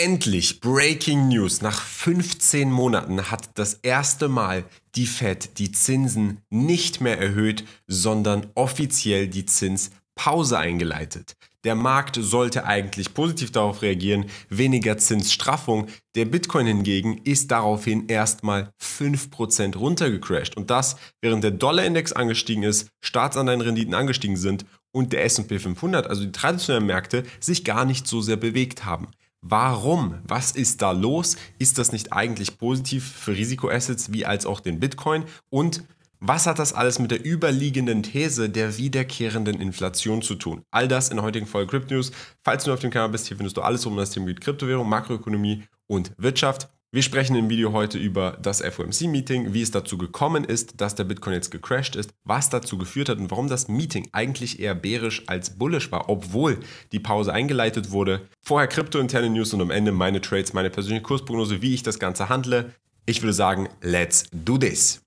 Endlich, Breaking News. Nach 15 Monaten hat das erste Mal die Fed die Zinsen nicht mehr erhöht, sondern offiziell die Zinspause eingeleitet. Der Markt sollte eigentlich positiv darauf reagieren, weniger Zinsstraffung. Der Bitcoin hingegen ist daraufhin erstmal 5% runtergecrashed. Und das, während der Dollarindex angestiegen ist, Staatsanleihenrenditen angestiegen sind und der SP 500, also die traditionellen Märkte, sich gar nicht so sehr bewegt haben. Warum? Was ist da los? Ist das nicht eigentlich positiv für Risikoassets wie als auch den Bitcoin? Und was hat das alles mit der überliegenden These der wiederkehrenden Inflation zu tun? All das in der heutigen Folge Crypt News. Falls du auf dem Kanal bist, hier findest du alles um das Thema Kryptowährung, Makroökonomie und Wirtschaft. Wir sprechen im Video heute über das FOMC-Meeting, wie es dazu gekommen ist, dass der Bitcoin jetzt gecrashed ist, was dazu geführt hat und warum das Meeting eigentlich eher bärisch als bullisch war, obwohl die Pause eingeleitet wurde. Vorher kryptointerne News und am Ende meine Trades, meine persönliche Kursprognose, wie ich das Ganze handle. Ich würde sagen, let's do this.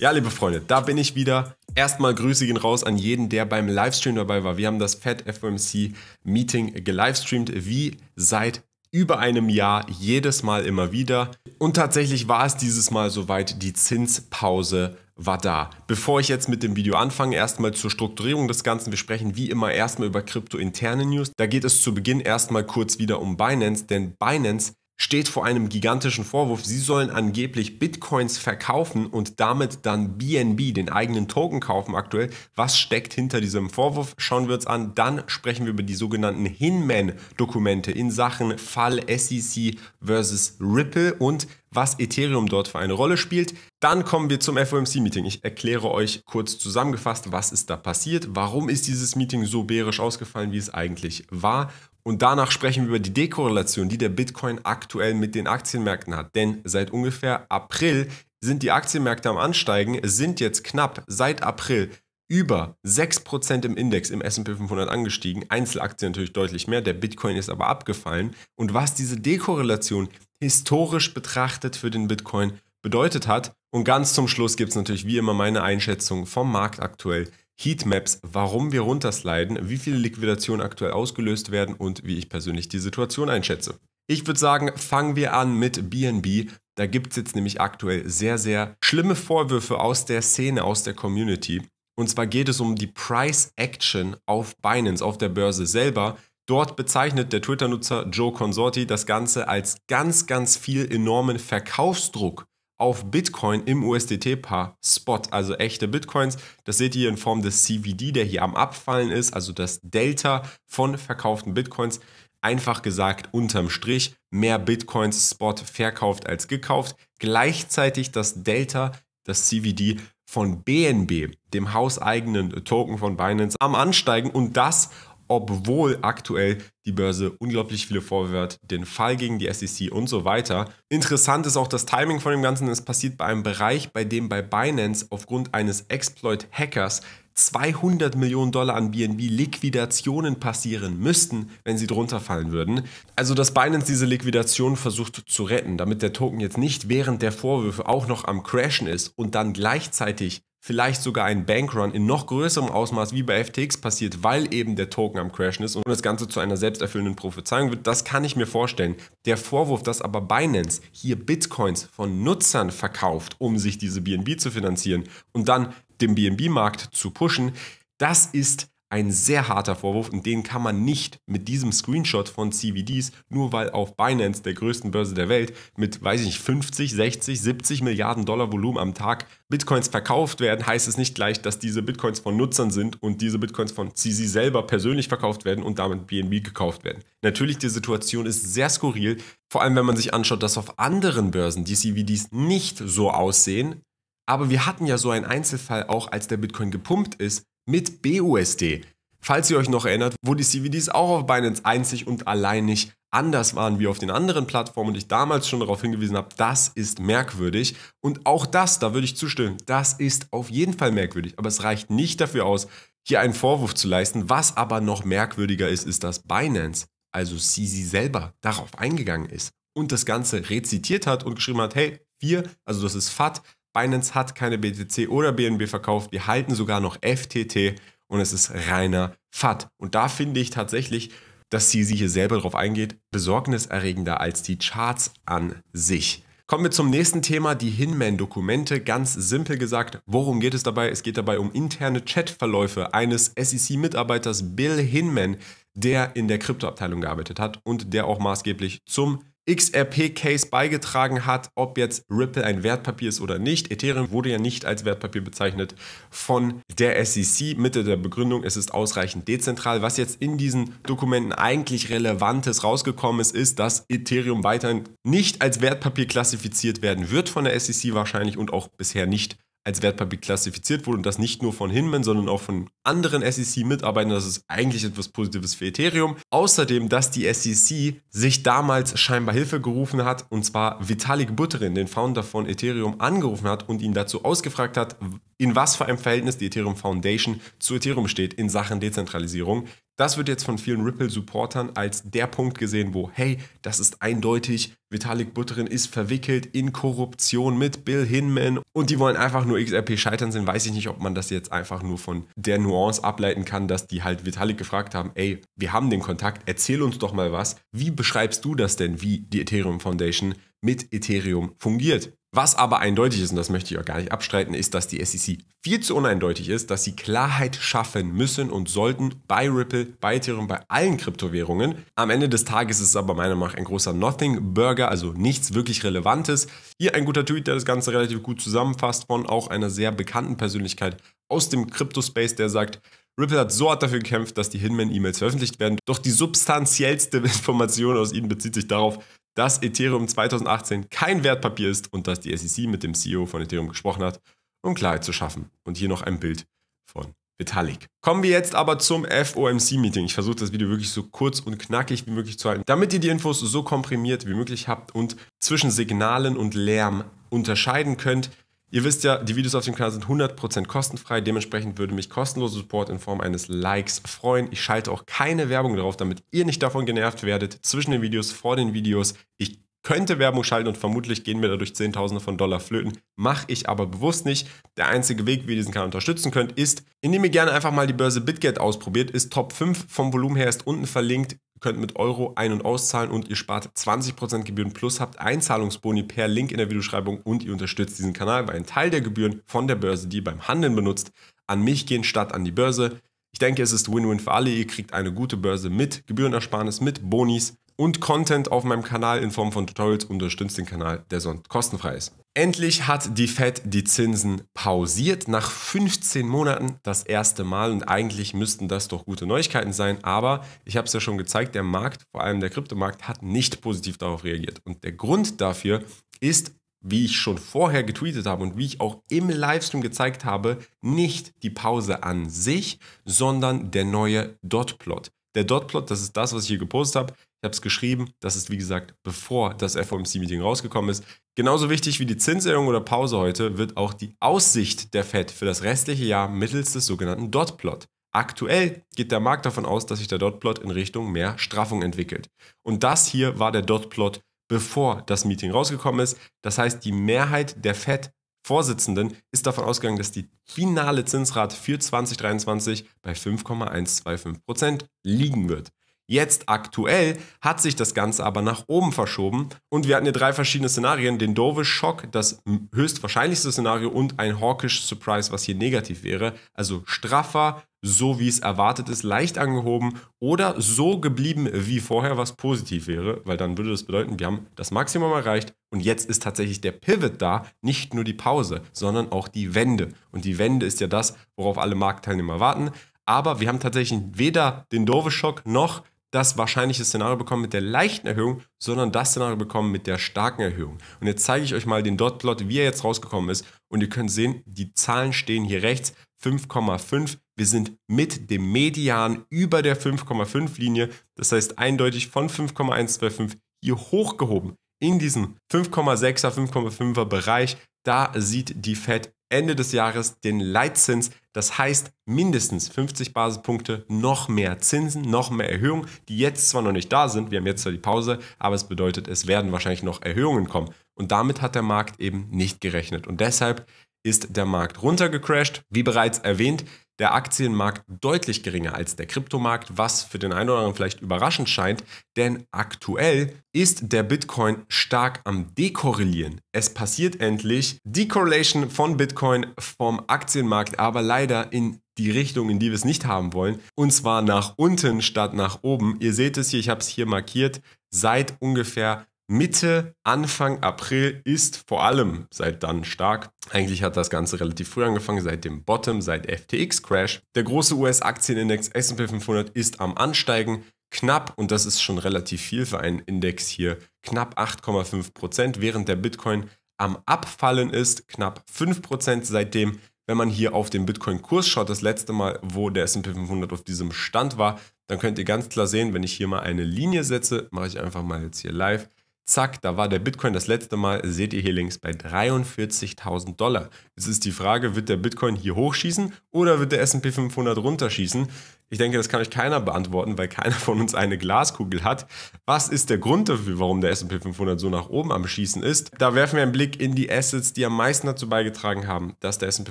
Ja, liebe Freunde, da bin ich wieder. Erstmal Grüße gehen raus an jeden, der beim Livestream dabei war. Wir haben das Fed FOMC Meeting gelivestreamt, wie seit über einem Jahr, jedes Mal immer wieder. Und tatsächlich war es dieses Mal soweit, die Zinspause war da. Bevor ich jetzt mit dem Video anfange, erstmal zur Strukturierung des Ganzen. Wir sprechen wie immer erstmal über krypto interne News. Da geht es zu Beginn erstmal kurz wieder um Binance, denn Binance steht vor einem gigantischen Vorwurf, sie sollen angeblich Bitcoins verkaufen und damit dann BNB, den eigenen Token, kaufen aktuell. Was steckt hinter diesem Vorwurf? Schauen wir uns an. Dann sprechen wir über die sogenannten Hinman-Dokumente in Sachen Fall SEC versus Ripple und was Ethereum dort für eine Rolle spielt. Dann kommen wir zum FOMC-Meeting. Ich erkläre euch kurz zusammengefasst, was ist da passiert, warum ist dieses Meeting so bärisch ausgefallen, wie es eigentlich war und danach sprechen wir über die Dekorrelation, die der Bitcoin aktuell mit den Aktienmärkten hat. Denn seit ungefähr April sind die Aktienmärkte am Ansteigen, sind jetzt knapp seit April über 6% im Index im S&P 500 angestiegen, Einzelaktien natürlich deutlich mehr, der Bitcoin ist aber abgefallen. Und was diese Dekorrelation historisch betrachtet für den Bitcoin bedeutet hat. Und ganz zum Schluss gibt es natürlich wie immer meine Einschätzung vom Markt aktuell, Heatmaps, warum wir runtersliden, wie viele Liquidationen aktuell ausgelöst werden und wie ich persönlich die Situation einschätze. Ich würde sagen, fangen wir an mit BNB. Da gibt es jetzt nämlich aktuell sehr, sehr schlimme Vorwürfe aus der Szene, aus der Community. Und zwar geht es um die Price Action auf Binance, auf der Börse selber. Dort bezeichnet der Twitter-Nutzer Joe Consorti das Ganze als ganz, ganz viel enormen Verkaufsdruck auf Bitcoin im USDT-Paar Spot, also echte Bitcoins. Das seht ihr in Form des CVD, der hier am Abfallen ist, also das Delta von verkauften Bitcoins. Einfach gesagt, unterm Strich, mehr Bitcoins Spot verkauft als gekauft. Gleichzeitig das Delta, das CVD von BNB, dem hauseigenen Token von Binance, am Ansteigen und das, obwohl aktuell die Börse unglaublich viele Vorwürfe hat, den Fall gegen die SEC und so weiter. Interessant ist auch das Timing von dem Ganzen. Es passiert bei einem Bereich, bei dem bei Binance aufgrund eines Exploit-Hackers 200 Millionen Dollar an BNB Liquidationen passieren müssten, wenn sie drunter fallen würden. Also, dass Binance diese Liquidation versucht zu retten, damit der Token jetzt nicht während der Vorwürfe auch noch am Crashen ist und dann gleichzeitig vielleicht sogar ein Bankrun in noch größerem Ausmaß wie bei FTX passiert, weil eben der Token am Crashen ist und das Ganze zu einer selbsterfüllenden Prophezeiung wird, das kann ich mir vorstellen. Der Vorwurf, dass aber Binance hier Bitcoins von Nutzern verkauft, um sich diese BNB zu finanzieren und dann den BNB-Markt zu pushen, das ist ein sehr harter Vorwurf und den kann man nicht mit diesem Screenshot von CVDs, nur weil auf Binance, der größten Börse der Welt, mit, weiß ich nicht, 50, 60, 70 Milliarden Dollar Volumen am Tag Bitcoins verkauft werden, heißt es nicht gleich, dass diese Bitcoins von Nutzern sind und diese Bitcoins von CZ selber persönlich verkauft werden und damit BNB gekauft werden. Natürlich, die Situation ist sehr skurril, vor allem wenn man sich anschaut, dass auf anderen Börsen die CVDs nicht so aussehen, aber wir hatten ja so einen Einzelfall auch, als der Bitcoin gepumpt ist, mit BUSD. Falls ihr euch noch erinnert, wo die CVDs auch auf Binance einzig und allein nicht anders waren wie auf den anderen Plattformen und ich damals schon darauf hingewiesen habe, das ist merkwürdig. Und auch das, da würde ich zustimmen, das ist auf jeden Fall merkwürdig. Aber es reicht nicht dafür aus, hier einen Vorwurf zu leisten. Was aber noch merkwürdiger ist, ist, dass Binance, also CZ selber, darauf eingegangen ist und das Ganze rezitiert hat und geschrieben hat, hey, wir, also das ist FAT, Binance hat keine BTC oder BNB verkauft. Wir halten sogar noch FTT und es ist reiner FAT. Und da finde ich tatsächlich, dass sie hier selber drauf eingeht, besorgniserregender als die Charts an sich. Kommen wir zum nächsten Thema, die Hinman-Dokumente. Ganz simpel gesagt, worum geht es dabei? Es geht dabei um interne Chatverläufe eines SEC-Mitarbeiters Bill Hinman, der in der Kryptoabteilung gearbeitet hat und der auch maßgeblich zum XRP-Case beigetragen hat, ob jetzt Ripple ein Wertpapier ist oder nicht. Ethereum wurde ja nicht als Wertpapier bezeichnet von der SEC mit der Begründung, es ist ausreichend dezentral. Was jetzt in diesen Dokumenten eigentlich Relevantes rausgekommen ist, ist, dass Ethereum weiterhin nicht als Wertpapier klassifiziert werden wird von der SEC wahrscheinlich und auch bisher nicht als Wertpapier klassifiziert wurde und das nicht nur von Hinman, sondern auch von anderen SEC-Mitarbeitern. Das ist eigentlich etwas Positives für Ethereum. Außerdem, dass die SEC sich damals scheinbar Hilfe gerufen hat und zwar Vitalik Buterin, den Founder von Ethereum, angerufen hat und ihn dazu ausgefragt hat, in was für einem Verhältnis die Ethereum Foundation zu Ethereum steht in Sachen Dezentralisierung. Das wird jetzt von vielen Ripple-Supportern als der Punkt gesehen, wo, hey, das ist eindeutig, Vitalik Butterin ist verwickelt in Korruption mit Bill Hinman und die wollen einfach nur XRP scheitern sind. Weiß ich nicht, ob man das jetzt einfach nur von der Nuance ableiten kann, dass die halt Vitalik gefragt haben, ey, wir haben den Kontakt, erzähl uns doch mal was. Wie beschreibst du das denn, wie die Ethereum Foundation mit Ethereum fungiert? Was aber eindeutig ist, und das möchte ich auch gar nicht abstreiten, ist, dass die SEC viel zu uneindeutig ist, dass sie Klarheit schaffen müssen und sollten bei Ripple, bei Ethereum, bei allen Kryptowährungen. Am Ende des Tages ist es aber meiner Meinung nach ein großer Nothing-Burger, also nichts wirklich Relevantes. Hier ein guter Tweet, der das Ganze relativ gut zusammenfasst, von auch einer sehr bekannten Persönlichkeit aus dem Kryptospace, der sagt, Ripple hat so hart dafür gekämpft, dass die Hinman-E-Mails veröffentlicht werden, doch die substanziellste Information aus ihnen bezieht sich darauf, dass Ethereum 2018 kein Wertpapier ist und dass die SEC mit dem CEO von Ethereum gesprochen hat, um Klarheit zu schaffen. Und hier noch ein Bild von Vitalik. Kommen wir jetzt aber zum FOMC-Meeting. Ich versuche das Video wirklich so kurz und knackig wie möglich zu halten, damit ihr die Infos so komprimiert wie möglich habt und zwischen Signalen und Lärm unterscheiden könnt. Ihr wisst ja, die Videos auf dem Kanal sind 100% kostenfrei. Dementsprechend würde mich kostenloser Support in Form eines Likes freuen. Ich schalte auch keine Werbung drauf, damit ihr nicht davon genervt werdet. Zwischen den Videos, vor den Videos. Ich könnte Werbung schalten und vermutlich gehen mir dadurch Zehntausende von Dollar flöten. Mache ich aber bewusst nicht. Der einzige Weg, wie ihr diesen Kanal unterstützen könnt, ist, indem ihr gerne einfach mal die Börse BitGet ausprobiert. Ist Top 5 vom Volumen her, ist unten verlinkt könnt mit Euro ein- und auszahlen und ihr spart 20% Gebühren plus habt Einzahlungsboni per Link in der Videobeschreibung und ihr unterstützt diesen Kanal, weil ein Teil der Gebühren von der Börse, die ihr beim Handeln benutzt, an mich gehen statt an die Börse. Ich denke, es ist Win-Win für alle. Ihr kriegt eine gute Börse mit Gebührenersparnis, mit Bonis und Content auf meinem Kanal in Form von Tutorials unterstützt den Kanal, der sonst kostenfrei ist. Endlich hat die Fed die Zinsen pausiert nach 15 Monaten das erste Mal und eigentlich müssten das doch gute Neuigkeiten sein, aber ich habe es ja schon gezeigt, der Markt, vor allem der Kryptomarkt, hat nicht positiv darauf reagiert und der Grund dafür ist wie ich schon vorher getweetet habe und wie ich auch im Livestream gezeigt habe, nicht die Pause an sich, sondern der neue Dotplot. Der Dotplot, das ist das, was ich hier gepostet habe, ich habe es geschrieben. Das ist, wie gesagt, bevor das FOMC-Meeting rausgekommen ist. Genauso wichtig wie die Zinserhöhung oder Pause heute wird auch die Aussicht der Fed für das restliche Jahr mittels des sogenannten Dotplot. Aktuell geht der Markt davon aus, dass sich der Dotplot in Richtung mehr Straffung entwickelt. Und das hier war der Dotplot, bevor das Meeting rausgekommen ist. Das heißt, die Mehrheit der Fed-Vorsitzenden ist davon ausgegangen, dass die finale Zinsrate für 2023 bei 5,125% liegen wird. Jetzt aktuell hat sich das Ganze aber nach oben verschoben und wir hatten hier drei verschiedene Szenarien: den Dovish-Schock, das höchstwahrscheinlichste Szenario und ein Hawkish-Surprise, was hier negativ wäre. Also straffer, so wie es erwartet ist, leicht angehoben oder so geblieben wie vorher, was positiv wäre, weil dann würde das bedeuten, wir haben das Maximum erreicht und jetzt ist tatsächlich der Pivot da, nicht nur die Pause, sondern auch die Wende. Und die Wende ist ja das, worauf alle Marktteilnehmer warten. Aber wir haben tatsächlich weder den Dove-Schock noch das wahrscheinliche Szenario bekommen mit der leichten Erhöhung, sondern das Szenario bekommen mit der starken Erhöhung. Und jetzt zeige ich euch mal den Dotplot, wie er jetzt rausgekommen ist. Und ihr könnt sehen, die Zahlen stehen hier rechts, 5,5. Wir sind mit dem Median über der 5,5-Linie. Das heißt eindeutig von 5,125 hier hochgehoben in diesem 5,6er, 5,5er Bereich. Da sieht die Fed Ende des Jahres den Leitzins. Das heißt mindestens 50 Basispunkte, noch mehr Zinsen, noch mehr Erhöhungen, die jetzt zwar noch nicht da sind, wir haben jetzt zwar die Pause, aber es bedeutet, es werden wahrscheinlich noch Erhöhungen kommen. Und damit hat der Markt eben nicht gerechnet. Und deshalb ist der Markt runtergecrashed. Wie bereits erwähnt, der Aktienmarkt deutlich geringer als der Kryptomarkt, was für den einen oder anderen vielleicht überraschend scheint, denn aktuell ist der Bitcoin stark am Dekorrelieren. Es passiert endlich die Correlation von Bitcoin vom Aktienmarkt, aber leider in die Richtung, in die wir es nicht haben wollen, und zwar nach unten statt nach oben. Ihr seht es hier, ich habe es hier markiert, seit ungefähr Mitte, Anfang April ist vor allem seit dann stark. Eigentlich hat das Ganze relativ früh angefangen, seit dem Bottom, seit FTX-Crash. Der große US-Aktienindex SP 500 ist am Ansteigen. Knapp, und das ist schon relativ viel für einen Index hier, knapp 8,5 Prozent, während der Bitcoin am Abfallen ist, knapp 5 Prozent seitdem. Wenn man hier auf den Bitcoin-Kurs schaut, das letzte Mal, wo der SP 500 auf diesem Stand war, dann könnt ihr ganz klar sehen, wenn ich hier mal eine Linie setze, mache ich einfach mal jetzt hier live, Zack, da war der Bitcoin das letzte Mal, seht ihr hier links, bei 43.000 Dollar. Jetzt ist die Frage, wird der Bitcoin hier hochschießen oder wird der SP 500 runterschießen? Ich denke, das kann euch keiner beantworten, weil keiner von uns eine Glaskugel hat. Was ist der Grund dafür, warum der SP 500 so nach oben am Schießen ist? Da werfen wir einen Blick in die Assets, die am meisten dazu beigetragen haben, dass der SP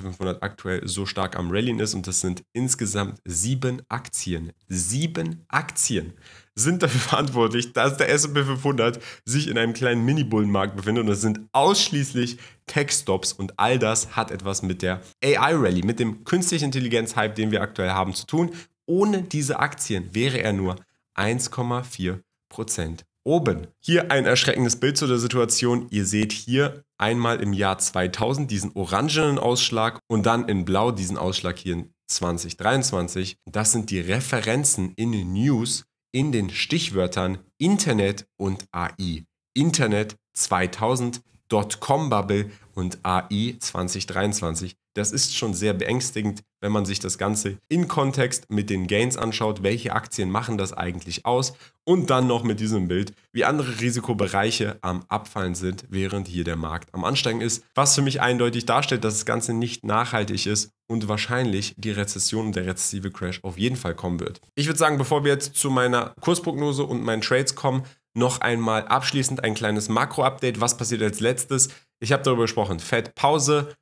500 aktuell so stark am Rallyen ist. Und das sind insgesamt sieben Aktien. Sieben Aktien sind dafür verantwortlich, dass der S&P 500 sich in einem kleinen Mini-Bullenmarkt befindet und es sind ausschließlich Tech-Stops und all das hat etwas mit der AI-Rally, mit dem künstlichen Intelligenz-Hype, den wir aktuell haben, zu tun. Ohne diese Aktien wäre er nur 1,4 oben. Hier ein erschreckendes Bild zu der Situation. Ihr seht hier einmal im Jahr 2000 diesen orangenen Ausschlag und dann in blau diesen Ausschlag hier in 2023. Das sind die Referenzen in News in den Stichwörtern Internet und AI. Internet 2000, Dotcom-Bubble und AI 2023. Das ist schon sehr beängstigend, wenn man sich das Ganze in Kontext mit den Gains anschaut. Welche Aktien machen das eigentlich aus? Und dann noch mit diesem Bild, wie andere Risikobereiche am Abfallen sind, während hier der Markt am Ansteigen ist. Was für mich eindeutig darstellt, dass das Ganze nicht nachhaltig ist und wahrscheinlich die Rezession und der rezessive Crash auf jeden Fall kommen wird. Ich würde sagen, bevor wir jetzt zu meiner Kursprognose und meinen Trades kommen, noch einmal abschließend ein kleines Makro-Update. Was passiert als letztes? Ich habe darüber gesprochen. Fed Pause,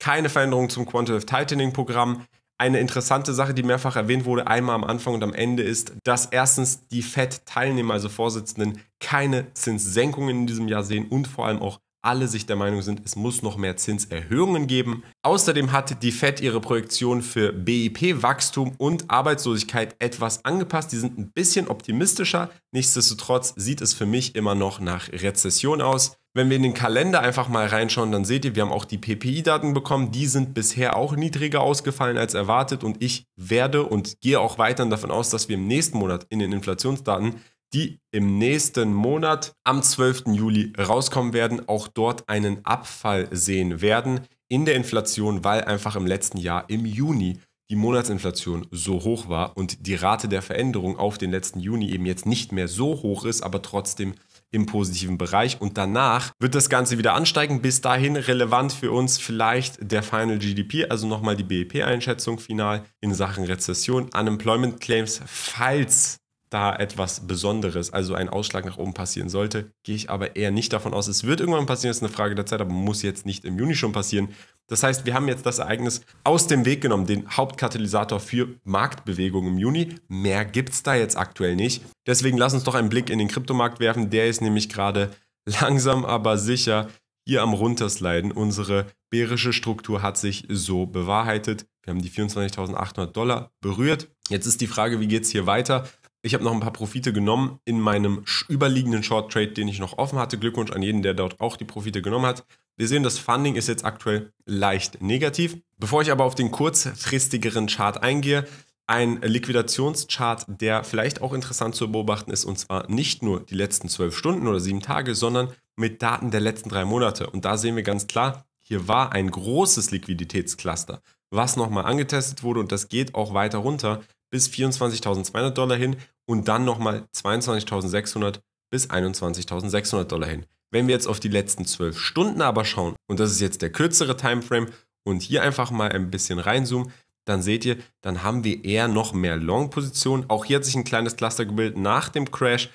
keine Veränderung zum Quantitative Tightening Programm. Eine interessante Sache, die mehrfach erwähnt wurde, einmal am Anfang und am Ende, ist, dass erstens die FED-Teilnehmer, also Vorsitzenden, keine Zinssenkungen in diesem Jahr sehen und vor allem auch alle sich der Meinung sind, es muss noch mehr Zinserhöhungen geben. Außerdem hat die Fed ihre Projektion für BIP-Wachstum und Arbeitslosigkeit etwas angepasst. Die sind ein bisschen optimistischer. Nichtsdestotrotz sieht es für mich immer noch nach Rezession aus. Wenn wir in den Kalender einfach mal reinschauen, dann seht ihr, wir haben auch die PPI-Daten bekommen. Die sind bisher auch niedriger ausgefallen als erwartet und ich werde und gehe auch weiterhin davon aus, dass wir im nächsten Monat in den Inflationsdaten die im nächsten Monat am 12. Juli rauskommen werden, auch dort einen Abfall sehen werden in der Inflation, weil einfach im letzten Jahr im Juni die Monatsinflation so hoch war und die Rate der Veränderung auf den letzten Juni eben jetzt nicht mehr so hoch ist, aber trotzdem im positiven Bereich und danach wird das Ganze wieder ansteigen. Bis dahin relevant für uns vielleicht der Final GDP, also nochmal die bep einschätzung final in Sachen Rezession, Unemployment Claims, falls da etwas Besonderes, also ein Ausschlag nach oben passieren sollte, gehe ich aber eher nicht davon aus. Es wird irgendwann passieren, ist eine Frage der Zeit, aber muss jetzt nicht im Juni schon passieren. Das heißt, wir haben jetzt das Ereignis aus dem Weg genommen, den Hauptkatalysator für Marktbewegungen im Juni. Mehr gibt es da jetzt aktuell nicht. Deswegen lass uns doch einen Blick in den Kryptomarkt werfen. Der ist nämlich gerade langsam, aber sicher hier am Runtersliden. Unsere bärische Struktur hat sich so bewahrheitet. Wir haben die 24.800 Dollar berührt. Jetzt ist die Frage, wie geht es hier weiter? Ich habe noch ein paar Profite genommen in meinem überliegenden Short Trade, den ich noch offen hatte. Glückwunsch an jeden, der dort auch die Profite genommen hat. Wir sehen, das Funding ist jetzt aktuell leicht negativ. Bevor ich aber auf den kurzfristigeren Chart eingehe, ein Liquidationschart, der vielleicht auch interessant zu beobachten ist, und zwar nicht nur die letzten zwölf Stunden oder sieben Tage, sondern mit Daten der letzten drei Monate. Und da sehen wir ganz klar, hier war ein großes Liquiditätscluster, was nochmal angetestet wurde und das geht auch weiter runter bis 24.200 Dollar hin und dann nochmal 22.600 bis 21.600 Dollar hin. Wenn wir jetzt auf die letzten 12 Stunden aber schauen, und das ist jetzt der kürzere Timeframe, und hier einfach mal ein bisschen reinzoomen, dann seht ihr, dann haben wir eher noch mehr Long-Positionen. Auch hier hat sich ein kleines Cluster gebildet nach dem Crash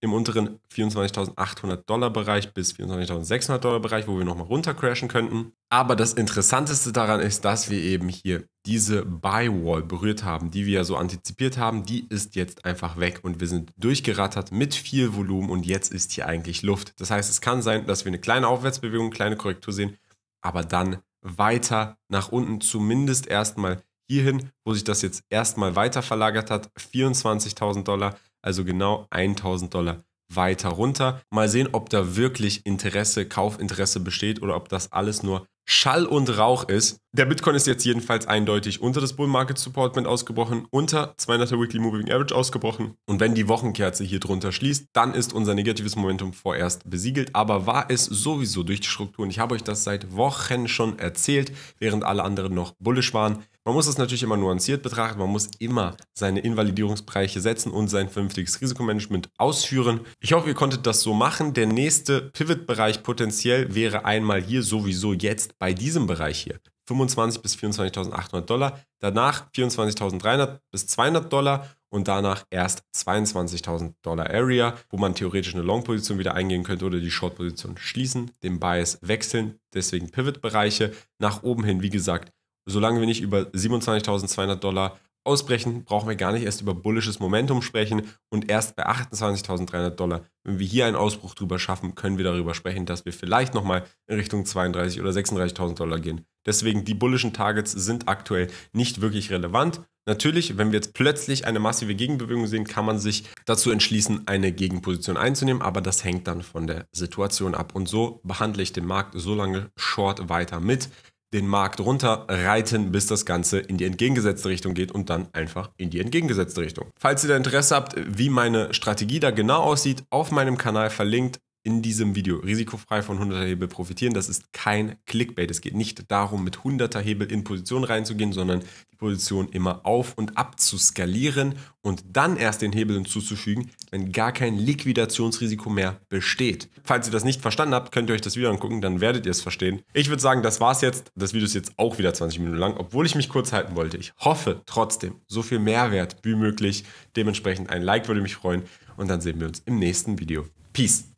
im unteren 24.800 Dollar Bereich bis 24.600 Dollar Bereich, wo wir nochmal runter crashen könnten. Aber das Interessanteste daran ist, dass wir eben hier diese Buy Wall berührt haben, die wir ja so antizipiert haben. Die ist jetzt einfach weg und wir sind durchgerattert mit viel Volumen und jetzt ist hier eigentlich Luft. Das heißt, es kann sein, dass wir eine kleine Aufwärtsbewegung, kleine Korrektur sehen, aber dann weiter nach unten, zumindest erstmal hierhin, wo sich das jetzt erstmal weiter verlagert hat, 24.000 Dollar also genau 1000 Dollar weiter runter. Mal sehen, ob da wirklich Interesse, Kaufinteresse besteht oder ob das alles nur Schall und Rauch ist. Der Bitcoin ist jetzt jedenfalls eindeutig unter das Bull Market Supportment ausgebrochen, unter 200 Weekly Moving Average ausgebrochen. Und wenn die Wochenkerze hier drunter schließt, dann ist unser negatives Momentum vorerst besiegelt. Aber war es sowieso durch die Strukturen. Ich habe euch das seit Wochen schon erzählt, während alle anderen noch bullisch waren. Man muss es natürlich immer nuanciert betrachten. Man muss immer seine Invalidierungsbereiche setzen und sein vernünftiges Risikomanagement ausführen. Ich hoffe, ihr konntet das so machen. Der nächste Pivot-Bereich potenziell wäre einmal hier sowieso jetzt bei diesem Bereich hier. 25.000 bis 24.800 Dollar, danach 24.300 bis 200 Dollar und danach erst 22.000 Dollar Area, wo man theoretisch eine Long-Position wieder eingehen könnte oder die Short-Position schließen, den Bias wechseln, deswegen Pivot-Bereiche. Nach oben hin, wie gesagt, solange wir nicht über 27.200 Dollar ausbrechen, brauchen wir gar nicht erst über bullisches Momentum sprechen und erst bei 28.300 Dollar, wenn wir hier einen Ausbruch drüber schaffen, können wir darüber sprechen, dass wir vielleicht nochmal in Richtung 32.000 oder 36.000 Dollar gehen. Deswegen die bullischen Targets sind aktuell nicht wirklich relevant. Natürlich, wenn wir jetzt plötzlich eine massive Gegenbewegung sehen, kann man sich dazu entschließen, eine Gegenposition einzunehmen, aber das hängt dann von der Situation ab. Und so behandle ich den Markt so lange short weiter mit, den Markt runterreiten, bis das Ganze in die entgegengesetzte Richtung geht und dann einfach in die entgegengesetzte Richtung. Falls ihr da Interesse habt, wie meine Strategie da genau aussieht, auf meinem Kanal verlinkt, in diesem Video risikofrei von 100er Hebel profitieren. Das ist kein Clickbait. Es geht nicht darum, mit 100er Hebel in Position reinzugehen, sondern die Position immer auf und ab zu skalieren und dann erst den Hebel hinzuzufügen, wenn gar kein Liquidationsrisiko mehr besteht. Falls ihr das nicht verstanden habt, könnt ihr euch das Video angucken, dann werdet ihr es verstehen. Ich würde sagen, das war's jetzt. Das Video ist jetzt auch wieder 20 Minuten lang, obwohl ich mich kurz halten wollte. Ich hoffe trotzdem, so viel Mehrwert wie möglich. Dementsprechend ein Like würde mich freuen und dann sehen wir uns im nächsten Video. Peace!